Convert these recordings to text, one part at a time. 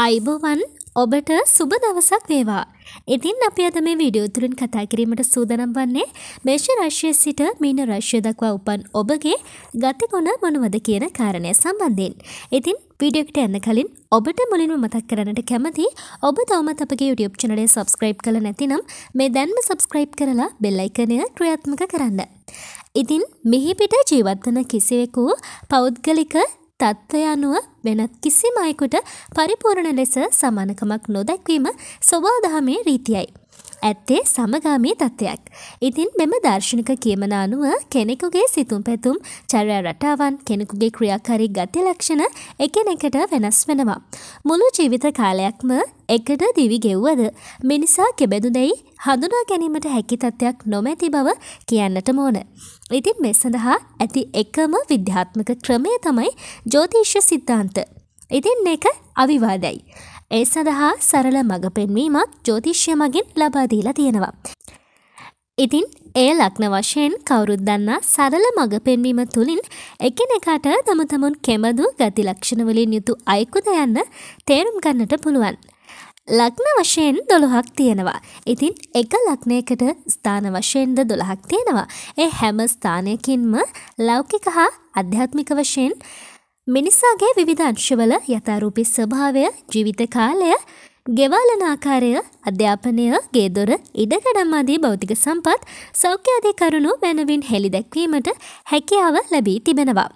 අයිබෝවන් ඔබට සුබ දවසක් වේවා. ඉතින් අපි අද මේ වීඩියෝ තුලින් කතා කිරීමට සූදානම් වන්නේ මේෂ රාශිය සිට මීන රාශිය දක්වා උපන් ඔබගේ ගතිගුණ මොනවද කියන කාරණය සම්බන්ධයෙන්. ඉතින් වීඩියෝකට යන්න කලින් ඔබට මුලින්ම මතක් කරන්නට කැමති ඔබ තවමත් අපගේ YouTube channel එක subscribe කරලා නැතිනම් මේ දැන්ම subscribe කරලා bell icon එක ක්‍රියාත්මක කරන්න. ඉතින් මෙහි පිට ජීවත් වන කිසිවෙකු පෞද්ගලික තත්ත්වය අනුව වෙනත් කිසිම අයෙකුට පරිපූර්ණ ලෙස සමානකමක් නොදැක්වීම සොබාදහමේ රීතියයි. ඇත්තේ සමගාමී තත්ත්වයක්. ඉතින් මෙම දර්ශනික කියමන අනුව කෙනෙකුගේ සිතුම් පැතුම් චර්ය රටාවන් කෙනෙකුගේ ක්‍රියාකාරී ගති ලක්ෂණ එකනෙකට වෙනස් වෙනවා. මුළු ජීවිත කාලයක්ම එකට දිවි ගෙව්වද මිනිසා කෙබැදු දැයි හඳුනා ගැනීමට හැකි තත්ත්වයක් නොමැති බව කියන්නට මෝන. ඉතින් මෙ සඳහා ඇති එකම විද්‍යාත්මක ක්‍රමය තමයි ජෝතිශ්‍ය සිද්ධාන්ත. ඉතින් එක අවිවාදයි. ඒ සඳහා සරල මඟ පෙන්වීමත් ජෝතිශ්‍ය මගින් ලබාදීලා තියෙනවා. ඉතින් ඒ ලක්න වශයෙන් කවුරුත් දන්නා සරල මඟ පෙන්වීම තුළින් එකිනෙකාට තම තමුන් කෙමදු ගති ලක්ෂණවලින් යුතු අයෙකුද යන්න තේරුම් ගන්නට පුළුවන්. ලක්න වශයෙන් දොළොහක් තියෙනවා. ඉතින් එක ලක්නයකට ස්ථාන වශයෙන්ද දොළහක් තියෙනවා. ඒ හැම ස්ථානයකින්ම ලෞකික හා අධ්‍යාත්මික වශයෙන් මිනිසාගේ විවිධ අංශවල යථාරූපී ස්වභාවය ජීවිත කාලය ගෙවාලන ආකාරය අධ්‍යාපනය ගේදොර ඉඩකඩම් ආදී භෞතික සම්පත් සෞඛ්‍ය ආදී කරුණු මැනවින් හෙළි දැක්වීමට හැකියාව ලැබී තිබෙනවා.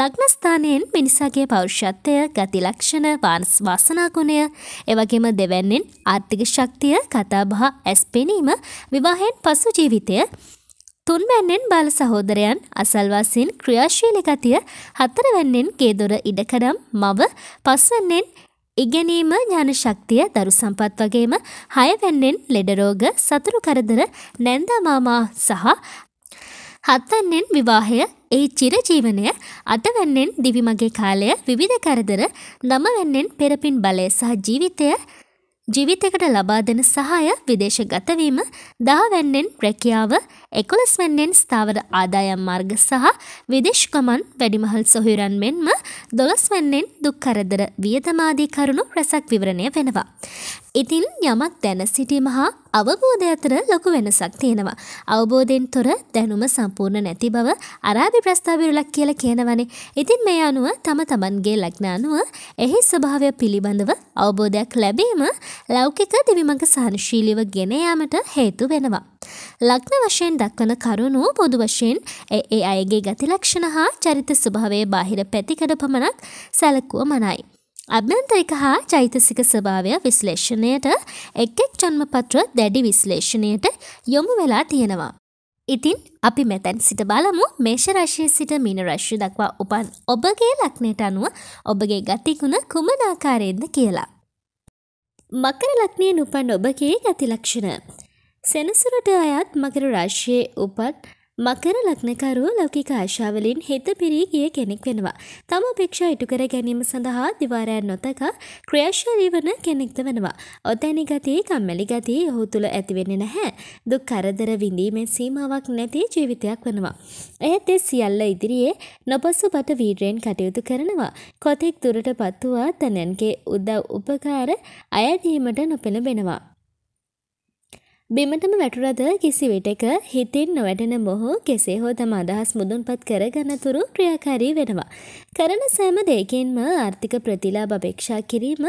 ලග්නස්ථානයෙන් මිනිසාගේ පෞරුෂත්වය ගති ලක්ෂණ වානස් වාසනාගුණය එවගේම දෙවැන්නෙන් ආර්ථික ශක්තිය කතාබහ ඇස් පෙනීම විවාහයෙන් පසු ජීවිතය තුන්වැන්නෙන් බාල සහෝදරයන් අසල්වාසීන් ක්‍රියාශීලී ගතිය හතරවැන්නෙන් ගේදොර ඉඩකඩම් මව පස්වැන්නෙන් ඉගෙනීම ඥාන ශක්තිය දරු සම්පත් වගේම හයවැන්නෙන් ලෙඩ රෝග සතුරු කරදර නැන්දා මාමා සහ හත්වැන්නෙන් විවාහය ඒ චිරජීවනය අටවැන්නෙන් දිවිමගේ කාලය විවිධ කරදර නමවැන්නෙන් පෙරපින් බලය සහ ජීවිතය ජීවිතකට ලබා දෙන සහාය විදේශගතවීම දාවැන්නෙන් රැකියාව එකොළස්වැන්නෙන් ස්ථාවර ආදායම් මාර්ග සහ විදේශගමන් වැඩිමහල් සොහිරන් මෙන්ම දොළස්වැන්නෙන් දුක්කරදර වියදමාදී කරුණු රැසක් විවරණය වෙනවා. ඉතින් යමක් දැන සිටීම හා අවබෝධය අතර ලොකු වෙනසක් තියෙනවා. අවබෝධයෙන් තොර දැනුම සම්පූර්ණ නැති බව අරාබි ප්‍රස්ථාවිරුලක් කියලා කියනවනේ. ඉතින් මේ අනුව තම තමන්ගේ ලග්න අනුව එහි ස්වභාවය පිළිබඳව අවබෝධයක් ලැබීම ලෞකික දිවිමඟ සහනශීලීව ගෙන යාමට හේතු වෙනවා. ලග්න වශයෙන් දක්වන කරුණු පොදු වශයෙන් ඒ ඒ අයගේ ගති ලක්ෂණ හා චරිත ස්වභාවයේ බාහිර පැතිකඩ පමණක් සැලකුව මනයි. අභ්‍යන්තරික හා චෛතසික ස්වභාවය විශ්ලේෂණයට එක් එක් ජන්මපත්‍ර දැඩි විශ්ලේෂණයට යොමු වෙලා තියෙනවා. ඉතින් අපි මෙතැන් සිට බලමු මේෂරශය සිට මිනරශ්්‍ය දක්වා උපන් ඔබගේ ලක්නයට අනුව ඔබගේ ගතිගුණ කුමනාකාරයෙන්ද කියලා. මකර ලක්නයෙන් උපන් ඔබගේ ගතිලක්ෂණ. සෙනසුරට අයත් මකර රශ්‍යයේ උපත් මකර ලග්නකරුව ලෞකික ආශාවලින් හිත පිරී ගිය කෙනෙක් වෙනවා. තම අපේක්ෂා ඉටු කර ගැනීම සඳහා දිවාරයන් නොතකා ක්‍රියාශීලී වන කෙනෙක්ද වෙනවා. ඔතැනි ගතිය කම්මැලි ගතිය ඔහු තුළ ඇතිවෙන්නේ නැහැ. දුක් කරදර විඳීමේ සීමාවක් නැති ජීවිතයක් වෙනවා. එහෙත් ඒ සියල්ල ඉදිරියේ නොපසුබට වීරයෙන් කටයුතු කරනවා. කොතෙක් දුරට පත්තුවා තනන්ගේ උදව් උපකාර අයදීමට නොපෙළඹෙනවා. බිමටම වැටුරද කිසිවිටක හිතින් නොවැටෙන මොහෝ කෙසේ හෝ තම අදහස් මුදුන්පත් කර ගනතුරු ක්‍රියාකාරී වෙනවා. කරන සෑම දෙයකෙන්ම ආර්ථික ප්‍රතිලාභ අපේක්ෂා කිරීම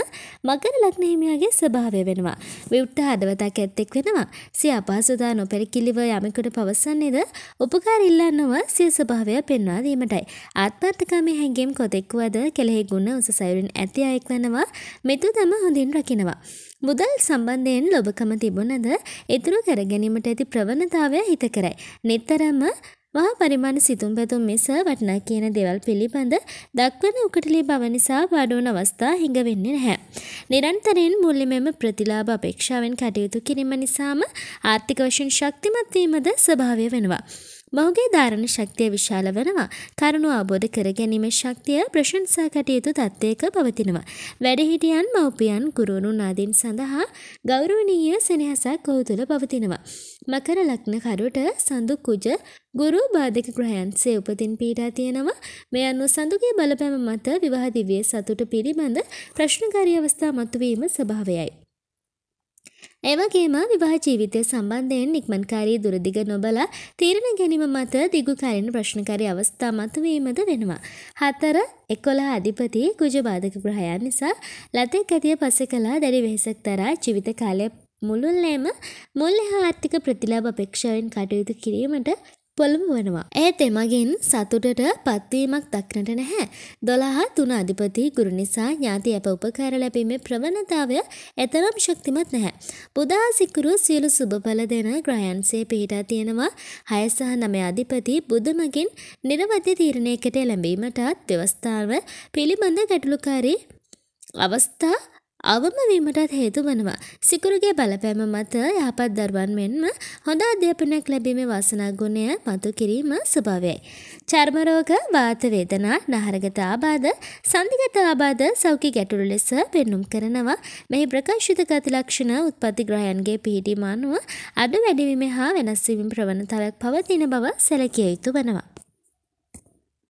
මකර ලග්නහිමියාගේ ස්වභාවය වෙනවා. විවෘත්ත හදවතක් ඇත්තෙක් වෙනවා. සිය අපහසුතා නොපැරකිලිව යමෙකුට පවසන්නේද උපකාර ඉල්ලන්නව සිය ස්වභාවය පෙන්වා දීමටයි. ආත්මර්ථකාමී හැඟීම් කොතෙක්වද කෙලෙහි ගුණ උස සයුරින් ඇති අයෙක් වෙනවා. මෙතු තම හොඳින් රකිනවා. මුදල් සම්බන්ධයෙන් ලොබකම තිබුණද ඉතුරු කර ගැනීමට ඇති ප්‍රවණතාවය හිත කරයි. නිතරම මහා පරිමාණ සිතුම් පැතුම් මිස වටනා කියන දේවල් පිළිබඳ දක්වන උකටලී බව නිසා වඩුවන අවස්ථා හිඟ වෙන්නේ නැහැ. නිරන්තරයෙන් මුල්ලිමෙම ප්‍රතිලාභ අපේක්ෂාවෙන් කටයුතු කිරීම නිසාම ආර්ථික වශයෙන් ශක්තිමත් වීමද ස්වභාවය වෙනවා. මොහුගේ ධාරණ ශක්තිය විශාල වෙනවා. කරුණු අවබෝධ කරගැනීමේ ශක්තිය ප්‍රශංසා කටයුතු தත්ත්වයක පවතිනවා. වැඩහිටියන් මව්පියන් ගුරුවරුන් ආදීන් සඳහා ගෞරවනීය සෙනෙහසක් ඔහු තුළ පවතිනවා. මකර ලග්න කරුට සඳු කුජ ගුරු බාධක ග්‍රහයන්සේ උපතින් පීඩා තියෙනවා. මේ අනුව සඳුගේ බලපෑම මත විවාහ දිවියේ සතුට පිළිබඳ ප්‍රශ්නකාරී අවස්ථා මතුවීම ස්වභාවයයි. එවගේම විවාහ ජීවිතය සම්බන්ධයෙන් නික්මන්කාරී දුරදිග නොබලා තීරණ ගැනීම මත දිගු කලින් ප්‍රශ්නකාරී අවස්ථා මතුවීමද වෙනවා. හතර එකොලා අධිපති කුජබාධක ග්‍රහයා නිසා ලතෙක් ඇතිය පසෙ කලා දැඩි වෙහෙසක් තරා ජීවිත කාලය මුළුල්ලේම මුල්ල හා ආර්ථික ප්‍රතිලාභ අපේක්ෂාවෙන් කටයුතු කිරීමට පොළඹ වනවා. ඇය තෙමගින් සතුටට පත්වීමක් දක්නට නැහැ. දොළහා තුන අධිපති ගුරු නිසා ඥාති අප උපකාර ලැබීමේ ප්‍රවණතාවය එතරම් ශක්තිමත් නැහැ. පුදා සිකුරු සියලු සුභඵල දෙන ග්‍රයන්සේ පිහිටා තියෙනවා. හය සහ නම අධිපති බුදුමගින් නිරවධ්‍ය තීරණයකට එළඹීමටත් ව්‍යවස්ථාව පිළිබඳ ගැටලුකාරී අවස්ථා අවමවීමටත් හේතු වනවා. සිකුරුගේ බලපෑම මත යහපත් දරුවන් මෙන්ම හොඳ අධ්‍යාපනයක් ලැබීමේ වාසනා ගුණය මතු කිරීම ස්වභාවයයි. චර්මරෝග වාත වේදනා නහරගත ආබාධ සන්ධිගත ආබාධ සෞඛ්‍ය ගැටලු ලෙස පෙන්නුම් කරනවා මෙහි ප්‍රකාශිත ගති ලක්ෂණ උත්පත්ති ග්‍රහයන්ගේ පිහිටීම අනුව අඩු වැඩිවීම හා වෙනස්වීම ප්‍රවණතාවක් පවතින බව සැලකිය යුතු වනවා.